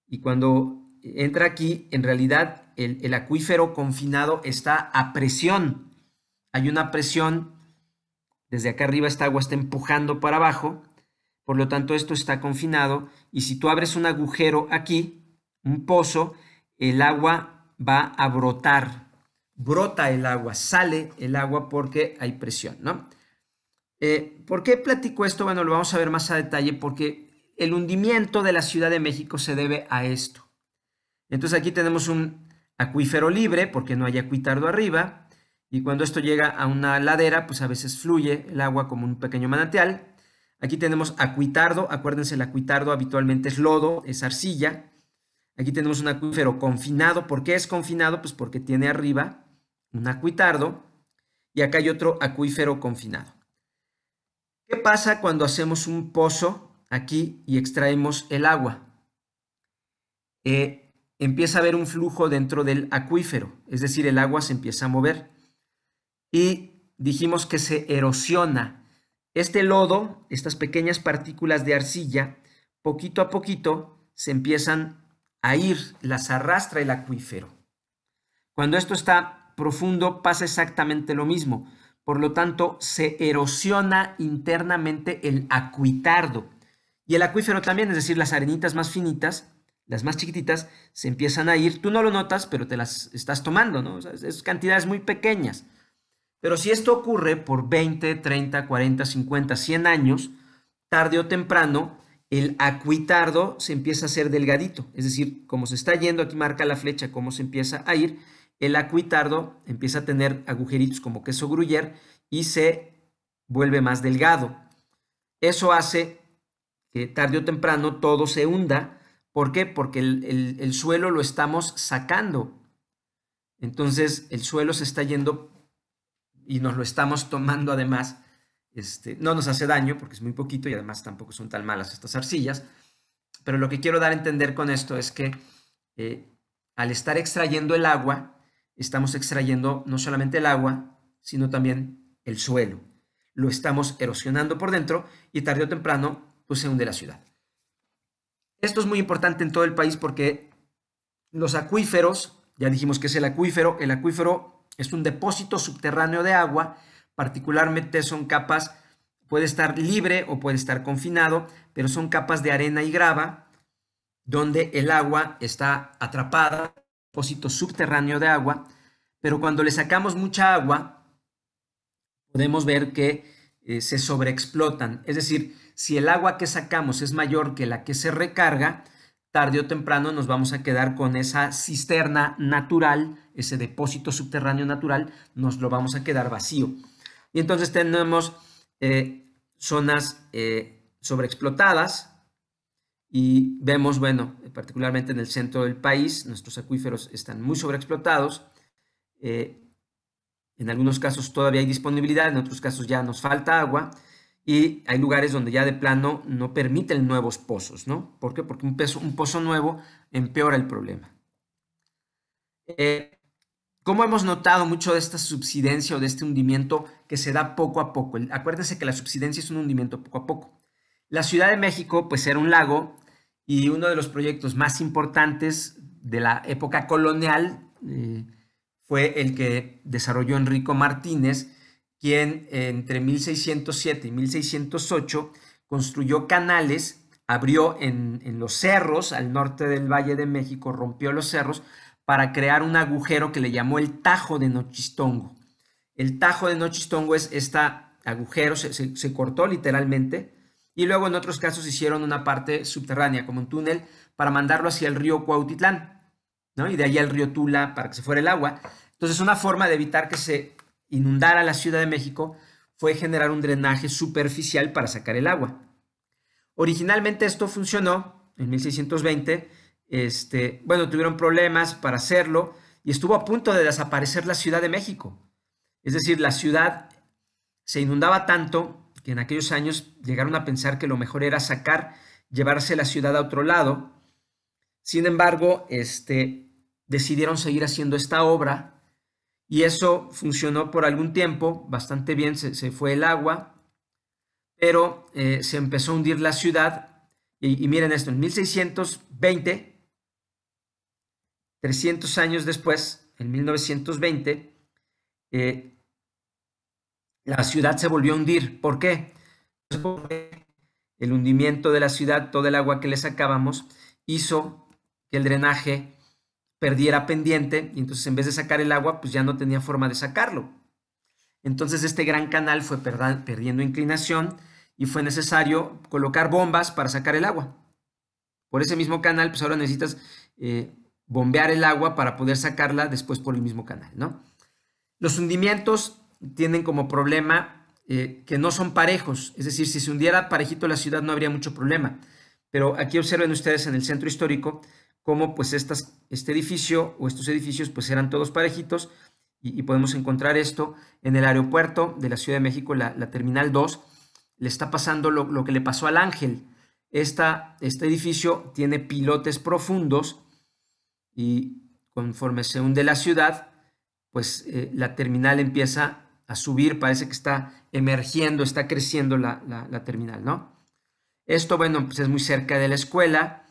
A: y cuando entra aquí, en realidad el, acuífero confinado está a presión. Hay una presión, desde acá arriba esta agua está empujando para abajo, por lo tanto esto está confinado y si tú abres un agujero aquí, un pozo, el agua va a brotar, brota el agua, sale el agua porque hay presión, ¿no? Eh, ¿Por qué platico esto? Bueno, lo vamos a ver más a detalle porque el hundimiento de la Ciudad de México se debe a esto. Entonces aquí tenemos un acuífero libre porque no hay acuitardo arriba y cuando esto llega a una ladera, pues a veces fluye el agua como un pequeño manantial. Aquí tenemos acuitardo, acuérdense, el acuitardo habitualmente es lodo, es arcilla. Aquí tenemos un acuífero confinado. ¿Por qué es confinado? Pues porque tiene arriba un acuitardo y acá hay otro acuífero confinado. ¿Qué pasa cuando hacemos un pozo aquí y extraemos el agua? Eh, empieza a haber un flujo dentro del acuífero, es decir, el agua se empieza a mover. Y dijimos que se erosiona. Este lodo, estas pequeñas partículas de arcilla, poquito a poquito se empiezan a ir, las arrastra el acuífero. Cuando esto está profundo pasa exactamente lo mismo. Por lo tanto, se erosiona internamente el acuitardo. Y el acuífero también, es decir, las arenitas más finitas, las más chiquititas se empiezan a ir, tú no lo notas, pero te las estás tomando, ¿no? es cantidades muy pequeñas. Pero si esto ocurre por 20, 30, 40, 50, 100 años, tarde o temprano, el acuitardo se empieza a hacer delgadito. Es decir, como se está yendo, aquí marca la flecha cómo se empieza a ir, el acuitardo empieza a tener agujeritos como queso gruyer y se vuelve más delgado. Eso hace que tarde o temprano todo se hunda ¿Por qué? Porque el, suelo lo estamos sacando. Entonces el suelo se está yendo y nos lo estamos tomando además. Este, no nos hace daño porque es muy poquito y además tampoco son tan malas estas arcillas. Pero lo que quiero dar a entender con esto es que eh, al estar extrayendo el agua, estamos extrayendo no solamente el agua, sino también el suelo. Lo estamos erosionando por dentro y tarde o temprano pues, se hunde la ciudad. Esto es muy importante en todo el país porque los acuíferos, ya dijimos que es el acuífero, el acuífero es un depósito subterráneo de agua, particularmente son capas, puede estar libre o puede estar confinado, pero son capas de arena y grava donde el agua está atrapada, depósito subterráneo de agua, pero cuando le sacamos mucha agua, podemos ver que eh, se sobreexplotan. Es decir, si el agua que sacamos es mayor que la que se recarga, tarde o temprano nos vamos a quedar con esa cisterna natural, ese depósito subterráneo natural, nos lo vamos a quedar vacío. Y entonces tenemos eh, zonas eh, sobreexplotadas y vemos, bueno, particularmente en el centro del país, nuestros acuíferos están muy sobreexplotados. En algunos casos todavía hay disponibilidad, en otros casos ya nos falta agua y hay lugares donde ya de plano no permiten nuevos pozos, ¿no? ¿Por qué? Porque un, pozo nuevo empeora el problema. Eh, ¿Cómo hemos notado mucho de esta subsidencia o de este hundimiento que se da poco a poco? Acuérdense que la subsidencia es un hundimiento poco a poco. La Ciudad de México, pues era un lago y uno de los proyectos más importantes de la época colonial, eh, fue el que desarrolló Enrico Martínez, quien entre 1607 y 1608 construyó canales, abrió en, los cerros al norte del Valle de México, rompió los cerros para crear un agujero que le llamó el Tajo de Nochistongo. El Tajo de Nochistongo es este agujero, se, se cortó literalmente, y luego en otros casos hicieron una parte subterránea como un túnel para mandarlo hacia el río Cuautitlán. Y de ahí al río Tula para que se fuera el agua. Entonces, una forma de evitar que se inundara la Ciudad de México fue generar un drenaje superficial para sacar el agua. Originalmente esto funcionó en 1620. Este, bueno, tuvieron problemas para hacerlo y estuvo a punto de desaparecer la Ciudad de México. Es decir, la ciudad se inundaba tanto que en aquellos años llegaron a pensar que lo mejor era sacar, llevarse la ciudad a otro lado sin embargo, este, decidieron seguir haciendo esta obra y eso funcionó por algún tiempo, bastante bien, se, fue el agua, pero eh, se empezó a hundir la ciudad y, miren esto, en 1620, 300 años después, en 1920, eh, la ciudad se volvió a hundir. ¿Por qué? Pues el hundimiento de la ciudad, todo el agua que le sacábamos, hizo que el drenaje perdiera pendiente y entonces en vez de sacar el agua, pues ya no tenía forma de sacarlo. Entonces este gran canal fue perdiendo inclinación y fue necesario colocar bombas para sacar el agua. Por ese mismo canal, pues ahora necesitas eh, bombear el agua para poder sacarla después por el mismo canal, ¿no? Los hundimientos tienen como problema eh, que no son parejos, es decir, si se hundiera parejito la ciudad no habría mucho problema. Pero aquí observen ustedes en el centro histórico, como pues este edificio o estos edificios pues eran todos parejitos y, podemos encontrar esto en el aeropuerto de la Ciudad de México, la, Terminal 2, le está pasando lo, que le pasó al ángel. Esta, este edificio tiene pilotes profundos y conforme se hunde la ciudad, pues eh, la terminal empieza a subir, parece que está emergiendo, está creciendo la, terminal, ¿no? Esto, bueno, pues es muy cerca de la escuela,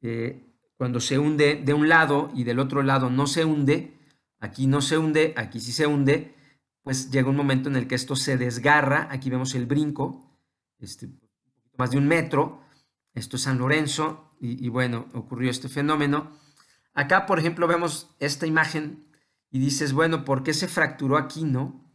A: eh, cuando se hunde de un lado y del otro lado no se hunde, aquí no se hunde, aquí sí se hunde, pues llega un momento en el que esto se desgarra. Aquí vemos el brinco, este, más de un metro. Esto es San Lorenzo y, y bueno, ocurrió este fenómeno. Acá, por ejemplo, vemos esta imagen y dices, bueno, ¿por qué se fracturó aquí, no?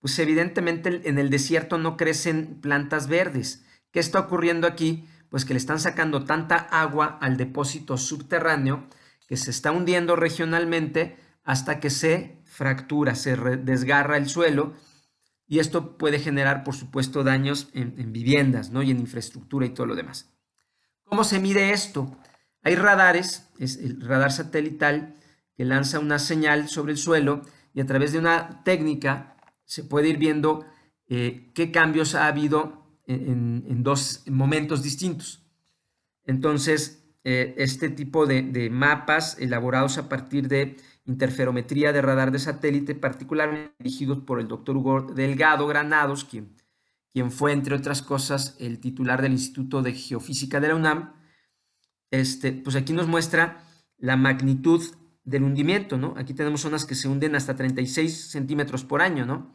A: Pues evidentemente en el desierto no crecen plantas verdes. ¿Qué está ocurriendo aquí? pues que le están sacando tanta agua al depósito subterráneo que se está hundiendo regionalmente hasta que se fractura, se desgarra el suelo y esto puede generar, por supuesto, daños en, viviendas ¿no? y en infraestructura y todo lo demás. ¿Cómo se mide esto? Hay radares, es el radar satelital que lanza una señal sobre el suelo y a través de una técnica se puede ir viendo eh, qué cambios ha habido en, dos momentos distintos. Entonces, eh, este tipo de, mapas elaborados a partir de interferometría de radar de satélite, particularmente dirigidos por el doctor Hugo Delgado Granados, quien, fue, entre otras cosas, el titular del Instituto de Geofísica de la UNAM, este, pues aquí nos muestra la magnitud del hundimiento, ¿no? Aquí tenemos zonas que se hunden hasta 36 centímetros por año, ¿no?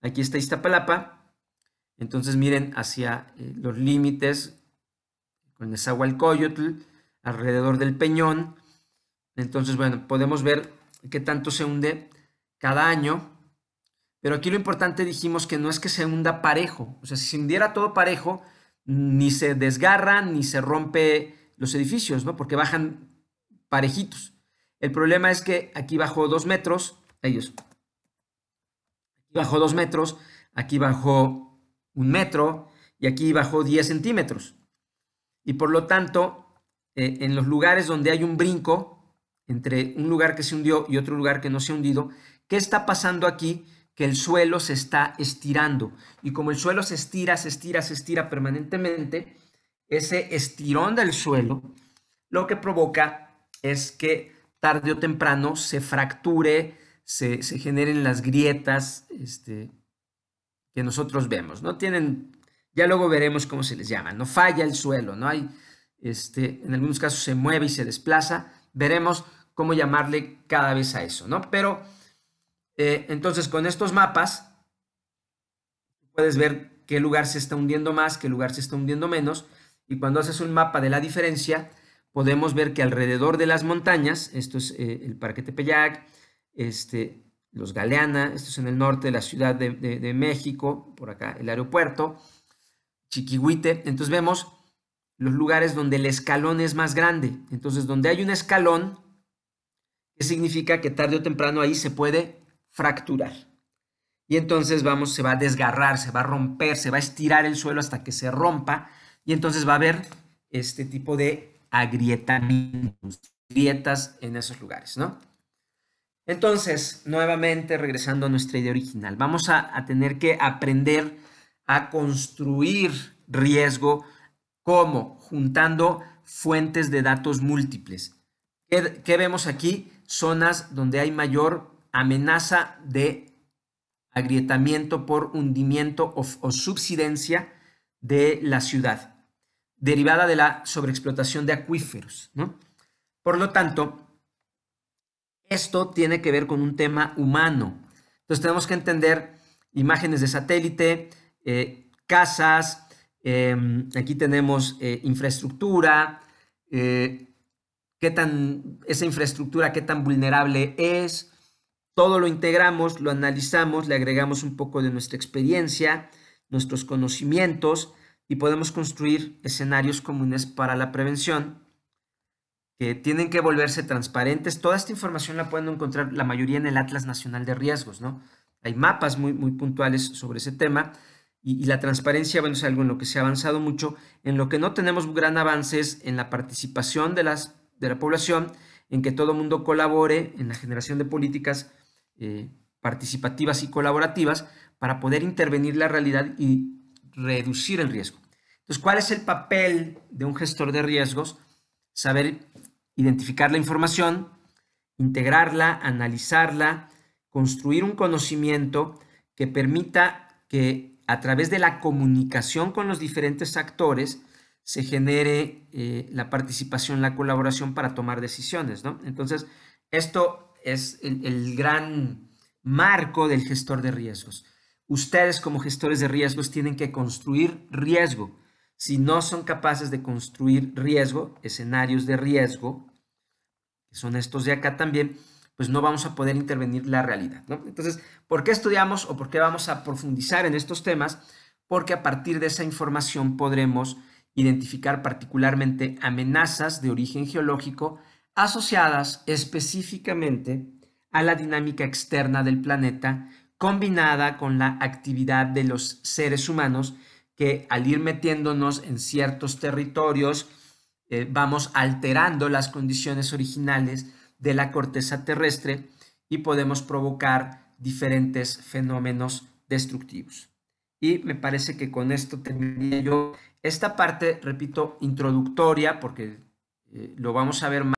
A: Aquí está Iztapalapa, entonces miren hacia eh, los límites con el coyotl, alrededor del peñón. Entonces, bueno, podemos ver qué tanto se hunde cada año. Pero aquí lo importante dijimos que no es que se hunda parejo. O sea, si se hundiera todo parejo, ni se desgarra ni se rompe los edificios, ¿no? Porque bajan parejitos. El problema es que aquí bajó dos metros, ellos. Aquí bajó dos metros, aquí bajó un metro, y aquí bajó 10 centímetros. Y por lo tanto, eh, en los lugares donde hay un brinco, entre un lugar que se hundió y otro lugar que no se ha hundido, ¿qué está pasando aquí? Que el suelo se está estirando. Y como el suelo se estira, se estira, se estira permanentemente, ese estirón del suelo lo que provoca es que tarde o temprano se fracture, se, se generen las grietas, este, que nosotros vemos, ¿no? Tienen, ya luego veremos cómo se les llama, no falla el suelo, ¿no? Hay, este, en algunos casos se mueve y se desplaza, veremos cómo llamarle cada vez a eso, ¿no? Pero eh, entonces con estos mapas puedes ver qué lugar se está hundiendo más, qué lugar se está hundiendo menos, y cuando haces un mapa de la diferencia, podemos ver que alrededor de las montañas, esto es eh, el Parque Tepeyac, este, los Galeana, esto es en el norte de la Ciudad de, México, por acá el aeropuerto, Chiquihuite. Entonces vemos los lugares donde el escalón es más grande. Entonces, donde hay un escalón, que significa que tarde o temprano ahí se puede fracturar. Y entonces vamos, se va a desgarrar, se va a romper, se va a estirar el suelo hasta que se rompa. Y entonces va a haber este tipo de agrietamientos, grietas en esos lugares, ¿no? Entonces, nuevamente regresando a nuestra idea original, vamos a, tener que aprender a construir riesgo como juntando fuentes de datos múltiples. ¿Qué, vemos aquí? Zonas donde hay mayor amenaza de agrietamiento por hundimiento o, subsidencia de la ciudad, derivada de la sobreexplotación de acuíferos. ¿no? Por lo tanto, esto tiene que ver con un tema humano. Entonces tenemos que entender imágenes de satélite, eh, casas, em, aquí tenemos eh, infraestructura, eh, qué tan, esa infraestructura, qué tan vulnerable es. Todo lo integramos, lo analizamos, le agregamos un poco de nuestra experiencia, nuestros conocimientos y podemos construir escenarios comunes para la prevención que tienen que volverse transparentes. Toda esta información la pueden encontrar la mayoría en el Atlas Nacional de Riesgos, ¿no? Hay mapas muy, muy puntuales sobre ese tema y, la transparencia, bueno, es algo en lo que se ha avanzado mucho. En lo que no tenemos gran avance es en la participación de, las, de la población, en que todo el mundo colabore en la generación de políticas eh, participativas y colaborativas para poder intervenir la realidad y reducir el riesgo. Entonces, ¿cuál es el papel de un gestor de riesgos? Saber identificar la información, integrarla, analizarla, construir un conocimiento que permita que a través de la comunicación con los diferentes actores se genere eh, la participación, la colaboración para tomar decisiones. ¿no? Entonces, esto es el gran marco del gestor de riesgos. Ustedes como gestores de riesgos tienen que construir riesgo si no son capaces de construir riesgo, escenarios de riesgo, que son estos de acá también, pues no vamos a poder intervenir la realidad. Entonces, ¿por qué estudiamos o por qué vamos a profundizar en estos temas? Porque a partir de esa información podremos identificar particularmente amenazas de origen geológico asociadas específicamente a la dinámica externa del planeta combinada con la actividad de los seres humanos al ir metiéndonos en ciertos territorios, eh, vamos alterando las condiciones originales de la corteza terrestre y podemos provocar diferentes fenómenos destructivos. Y me parece que con esto terminaría yo esta parte, repito, introductoria, porque eh, lo vamos a ver más.